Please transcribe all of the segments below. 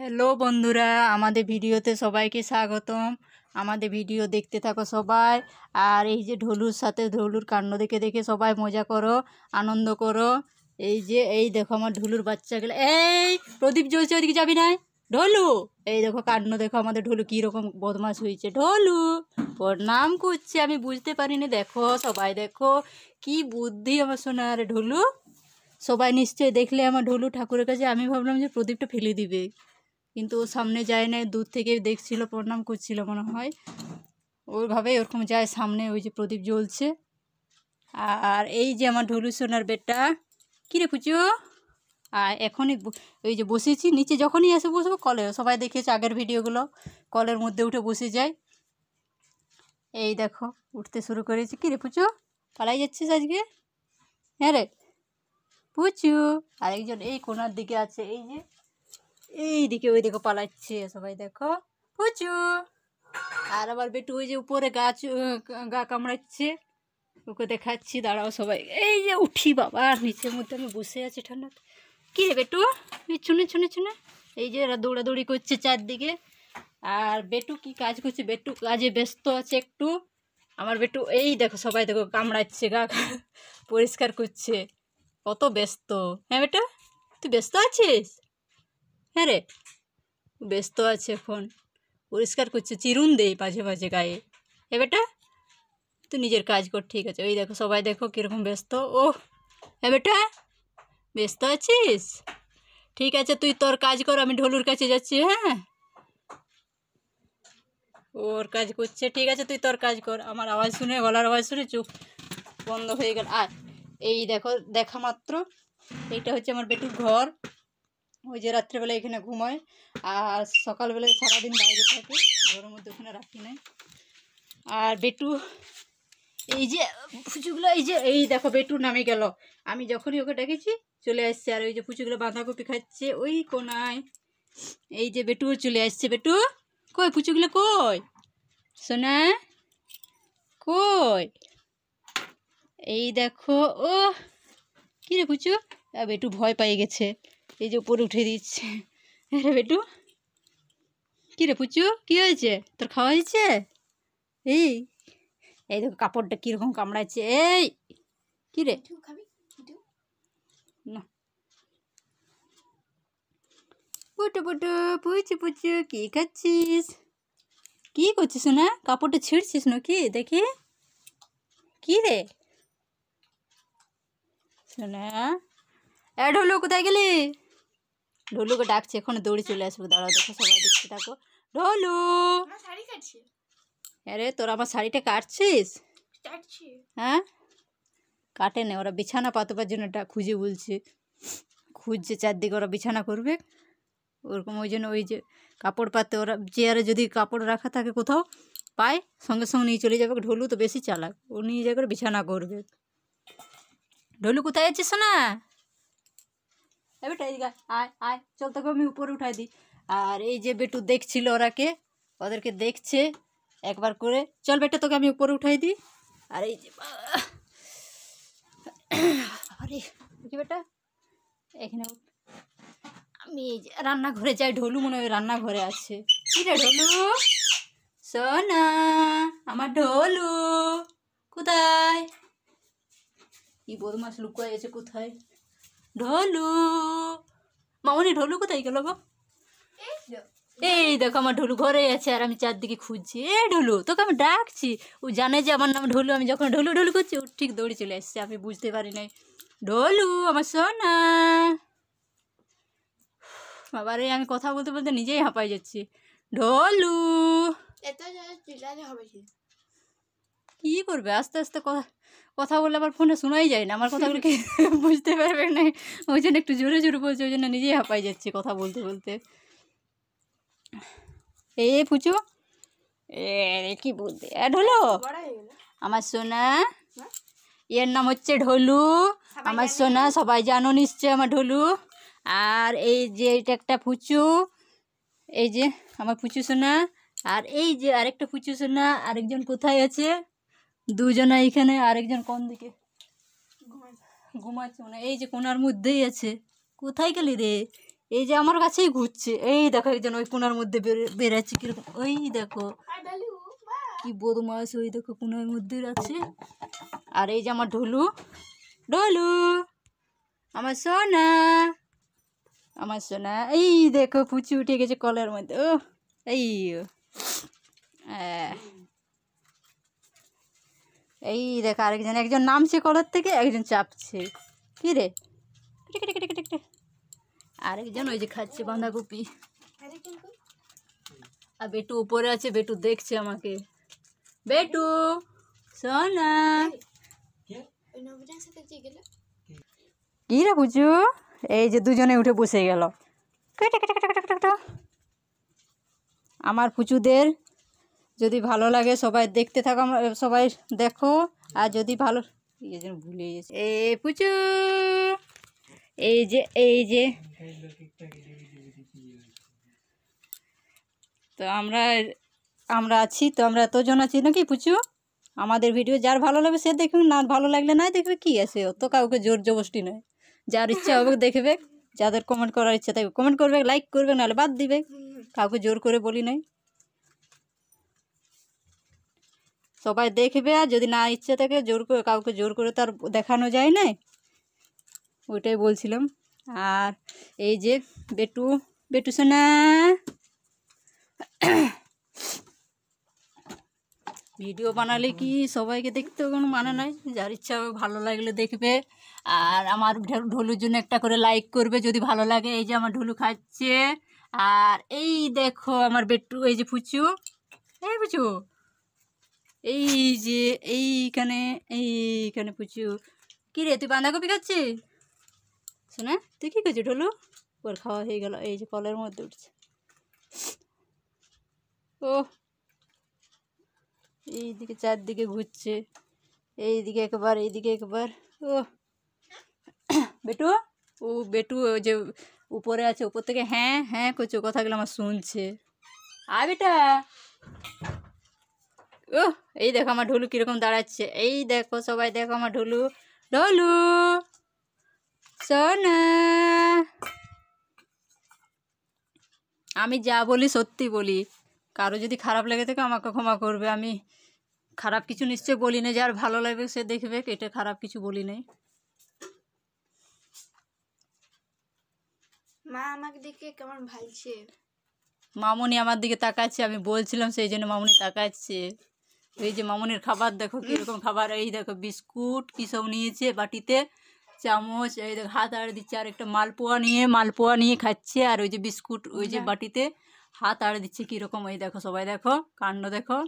Hello বন্ধুরা আমাদের ভিডিওতে সবাইকে স্বাগতম আমাদের ভিডিও দেখতে থাকো সবাই আর এই যে ঢোলুর সাথে ঢোলুর কান্ড দেখে দেখে সবাই মজা করো আনন্দ করো এই যে এই দেখো আমার ঢুলুর বাচ্চাগুলো এই প্রদীপ জ্বলছে ওদিকে যাবি না ঢোলু এই দেখো কান্ন দেখো আমাদের ঢোলু কীরকম বদমাস হয়েছে ঢোলু প্রণাম করছে আমি বুঝতে পারিনি দেখো সবাই দেখো কি বুদ্ধি আমার আরে ঢোলু সবাই নিশ্চয়ই দেখলে আমার ঢোলু ঠাকুরের কাছে আমি ভাবলাম যে প্রদীপটা ফেলে দিবে কিন্তু ও সামনে যায় না দূর থেকে দেখছিল প্রণাম করছিল মনে হয় ওইভাবে ওরকম যায় সামনে ওই যে প্রদীপ জ্বলছে আর এই যে আমার ঢুলু সোনার বেডটা কিরে পুচু আর এখনই ওই যে বসেছি নিচে যখনই এসে বসবো কলে সবাই দেখেছে আগের ভিডিওগুলো কলের মধ্যে উঠে বসে যায় এই দেখো উঠতে শুরু করেছি কিরে পুচু পালাই যাচ্ছিস আজকে হ্যাঁ রে পুচু আরেকজন এই কোনার দিকে আছে এই যে এইদিকে ওইদিকে পালাচ্ছে সবাই দেখো পুচু আর আবার বেটু ওই যে উপরে গাছ গা কামড়াচ্ছে ওকে দেখাচ্ছি দাঁড়াও সবাই এই যে উঠি বাবা নিচের মধ্যে আমি বসে আছি ঠান্ডা কি রে বেটু ছুনে ছুনে ছুনে এই যে এরা দৌড়াদৌড়ি করছে চারদিকে আর বেটু কি কাজ করছে বেটু কাজে ব্যস্ত আছে একটু আমার বেটু এই দেখো সবাই দেখো কামড়াচ্ছে গা পরিষ্কার করছে কত ব্যস্ত হ্যাঁ বেটা তুই ব্যস্ত আছিস হ্যাঁ রে ব্যস্ত আছে ফোন পরিষ্কার করছে চিরুন দেই মাঝে মাঝে গায়ে এ বেটা তুই নিজের কাজ কর ঠিক আছে ওই দেখো সবাই দেখো কীরকম ব্যস্ত ও এ বেটা ব্যস্ত আছিস ঠিক আছে তুই তোর কাজ কর আমি ঢোলুর কাছে যাচ্ছি হ্যাঁ ওর কাজ করছে ঠিক আছে তুই তোর কাজ কর আমার আওয়াজ শুনে গলার আওয়াজ শুনে চুপ বন্ধ হয়ে গেল আর এই দেখো দেখা মাত্র এইটা হচ্ছে আমার বেটুর ঘর ওই যে রাত্রেবেলা এখানে ঘুমায় আর সকালবেলায় সারাদিন বাইরে থাকে ঘরের মধ্যে ওখানে রাখি নাই আর বেটু এই যে ফুচুগুলো এই যে এই দেখো বেটু নামে গেল আমি যখনই ওকে ডেকেছি চলে আসছে আর ওই যে ফুচুগুলো বাঁধাকপি খাচ্ছে ওই কোনায় এই যে বেটু চলে আসছে বেটু কই ফুচুগুলো কই সোনা কই এই দেখো ও কী রে ফুচু বেটু ভয় পেয়ে গেছে এই যে উপরে উঠে দিচ্ছে হ্যাঁ রে বেটু কি রে পুচু কি হয়েছে তোর খাওয়া হয়েছে এই এই দেখো কাপড়টা কীরকম কামড়াচ্ছে এই কী রে না পুটু পুটু পুচু পুচু কি খাচ্ছিস কি করছিস না কাপড়টা ছিঁড়ছিস নাকি দেখি কি রে শোনা এড হলো কোথায় গেলি ঢোলুকে ডাকছে এখন দৌড়ে চলে আসবো দাঁড়াও দেখো সবাই দেখতে থাকো ঢোলু আরে তোর আমার শাড়িটা কাটছিস হ্যাঁ কাটে না ওরা বিছানা পাতবার জন্য খুঁজে বলছে খুঁজছে চারদিকে ওরা বিছানা করবে ওরকম ওই জন্য ওই যে কাপড় পাতে ওরা চেয়ারে যদি কাপড় রাখা থাকে কোথাও পায় সঙ্গে সঙ্গে নিয়ে চলে যাবে ঢোলু তো বেশি চালাক ও নিয়ে যাবে বিছানা করবে ঢোলু কোথায় যাচ্ছিস না বেটা এদিকে আয় আয় চল তোকে আমি উপরে উঠাই দিই আর এই যে বেটু দেখছিল ওরাকে ওদেরকে দেখছে একবার করে চল বেটা তোকে আমি উপরে উঠাই দিই আর এই যে আরে কি বেটা এখানে আমি এই যে রান্নাঘরে যাই ঢোলু মনে হয় রান্নাঘরে আছে কি রে ঢোলু সোনা আমার ঢোলু কোথায় কি বদমাস লুকুয়া গেছে কোথায় ঢোলু মামনি ঢোলু কোথায় গেল গো এই দেখো আমার ঢোলু ঘরে আছে আর আমি চারদিকে খুঁজছি এ ঢোলু তোকে আমি ডাকছি ও জানে যে আমার নাম ঢোলু আমি যখন ঢোলু ঢোলু করছি ও ঠিক দৌড়ে চলে এসছে আমি বুঝতে পারি নাই ঢোলু আমার সোনা বাবারে আমি কথা বলতে বলতে নিজেই হাঁপাই যাচ্ছি ঢোলু এত হবে কী করবে আস্তে আস্তে কথা কথা বললে আমার ফোনে শোনাই যায় না আমার কথাগুলো কি বুঝতে পারবে না ওই জন্য একটু জোরে জোরে বলছে ওই জন্য নিজেই হাঁপাই যাচ্ছে কথা বলতে বলতে এ পুচু এ কি বলতে ঢোলো আমার সোনা এর নাম হচ্ছে ঢোলু আমার সোনা সবাই জানো নিশ্চয় আমার ঢোলু আর এই যে এটা একটা পুচু এই যে আমার পুচু সোনা আর এই যে আরেকটা পুচু সোনা আরেকজন কোথায় আছে দুজনা এখানে আরেকজন কোন দিকে ঘুমাচ্ছে মানে এই যে কোনার মধ্যেই আছে কোথায় গেলি রে এই যে আমার কাছেই ঘুরছে এই দেখো একজন ওই কোনার মধ্যে বেড়াচ্ছে কিরকম ওই দেখো কি বদমাস ওই দেখো কোনার মধ্যে আছে আর এই যে আমার ঢোলু ঢোলু আমার সোনা আমার সোনা এই দেখো পুচি উঠে গেছে কলের মধ্যে ও এই এই দেখ আরেকজন একজন নামছে কলার থেকে একজন চাপছে কী রে আরেকজন ওই যে খাচ্ছে বাঁধাকপি আর বেটু উপরে আছে বেটু দেখছে আমাকে বেটু সোনা কি রে বুঝু এই যে দুজনে উঠে বসে গেল আমার পুচুদের যদি ভালো লাগে সবাই দেখতে থাকো সবাই দেখো আর যদি ভালো ভুলে গেছে এ পুচু এই যে এই যে তো আমরা আমরা আছি তো আমরা এতজন আছি নাকি পুচু আমাদের ভিডিও যার ভালো লাগবে সে দেখবে না ভালো লাগলে নাই দেখবে কি আছে অত কাউকে জোর জবস্টি নয় যার ইচ্ছা হবে দেখবে যাদের কমেন্ট করার ইচ্ছা থাকবে কমেন্ট করবে লাইক করবে নাহলে বাদ দিবে কাউকে জোর করে বলি নাই সবাই দেখবে আর যদি না ইচ্ছে থাকে জোর করে কাউকে জোর করে তার দেখানো যায় না ওইটাই বলছিলাম আর এই যে বেটু বেটু সোনা ভিডিও বানালে কি সবাইকে দেখতে কোনো মানে নাই যার ইচ্ছা ভালো লাগলে দেখবে আর আমার ঢোলুর জন্য একটা করে লাইক করবে যদি ভালো লাগে এই যে আমার ঢোলু খাচ্ছে আর এই দেখো আমার বেটু এই যে ফুচু এই ফুচু এই যে এইখানে এইখানে পুচু রে তুই বাঁধাকপি খাচ্ছিস শোনা তুই কী করছিস ঢোলু ওর খাওয়া হয়ে গেল এই যে কলের মধ্যে উঠছে ও এইদিকে চারদিকে ঘুরছে এইদিকে একবার এইদিকে একবার ও বেটু ও বেটু যে উপরে আছে উপর থেকে হ্যাঁ হ্যাঁ করছে কথাগুলো আমার শুনছে আয় বেটা ও এই দেখো আমার ঢুলু কীরকম দাঁড়াচ্ছে এই দেখো সবাই দেখো আমার ঢুলু ঢুলু আমি যা বলি সত্যি বলি কারো যদি খারাপ লেগে থাকে আমাকে ক্ষমা করবে আমি খারাপ কিছু নিশ্চয় বলি না যার ভালো লাগবে সে দেখবে এটা খারাপ কিছু বলি নাই মামনি আমার দিকে তাকাচ্ছে আমি বলছিলাম সেই জন্য মামনি তাকাচ্ছে এই যে মামনের খাবার দেখো কীরকম খাবার এই দেখো বিস্কুট কী সব নিয়েছে বাটিতে চামচ এই দেখো হাত আড়ে দিচ্ছে আর একটা মালপোয়া নিয়ে মালপোয়া নিয়ে খাচ্ছে আর ওই যে বিস্কুট ওই যে হ্যাঁ। বাটিতে হাত আড়ে দিচ্ছে কীরকম এই দেখো সবাই দেখো কাণ্ড দেখো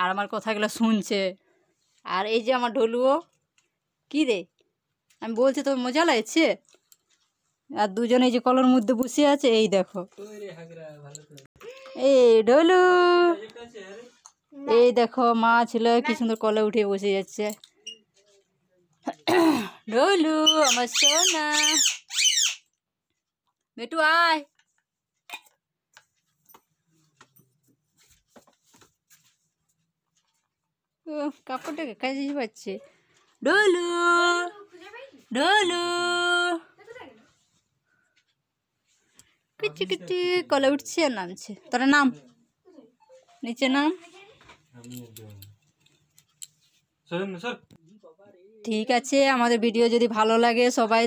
আর আমার কথাগুলো শুনছে আর এই যে আমার ঢোলুও কী রে আমি বলছি তোর মজা লাগছে আর দুজন এই যে কলর মধ্যে বসে আছে এই দেখো এই ডলু এই দেখো মা ছিল কি সুন্দর কলে উঠে বসে যাচ্ছে ডলু আমার সোনা মেটু আয় কাপড়টাকে কাজে পাচ্ছে ডলু ডলু কিচি কলে উঠছে আর নামছে তোরা নাম নিচে নাম ঠিক আছে আমাদের ভিডিও যদি ভালো লাগে সবাই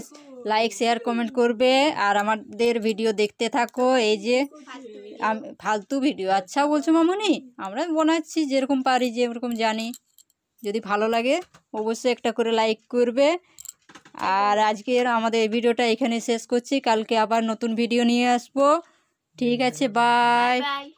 লাইক শেয়ার কমেন্ট করবে আর আমাদের ভিডিও দেখতে থাকো এই যে ফালতু ভিডিও আচ্ছা বলছো মামনি আমরা বোনাচ্ছি যেরকম পারি যেরকম জানি যদি ভালো লাগে অবশ্যই একটা করে লাইক করবে আর আজকের আমাদের ভিডিওটা এখানে শেষ করছি কালকে আবার নতুন ভিডিও নিয়ে আসবো ঠিক আছে বাই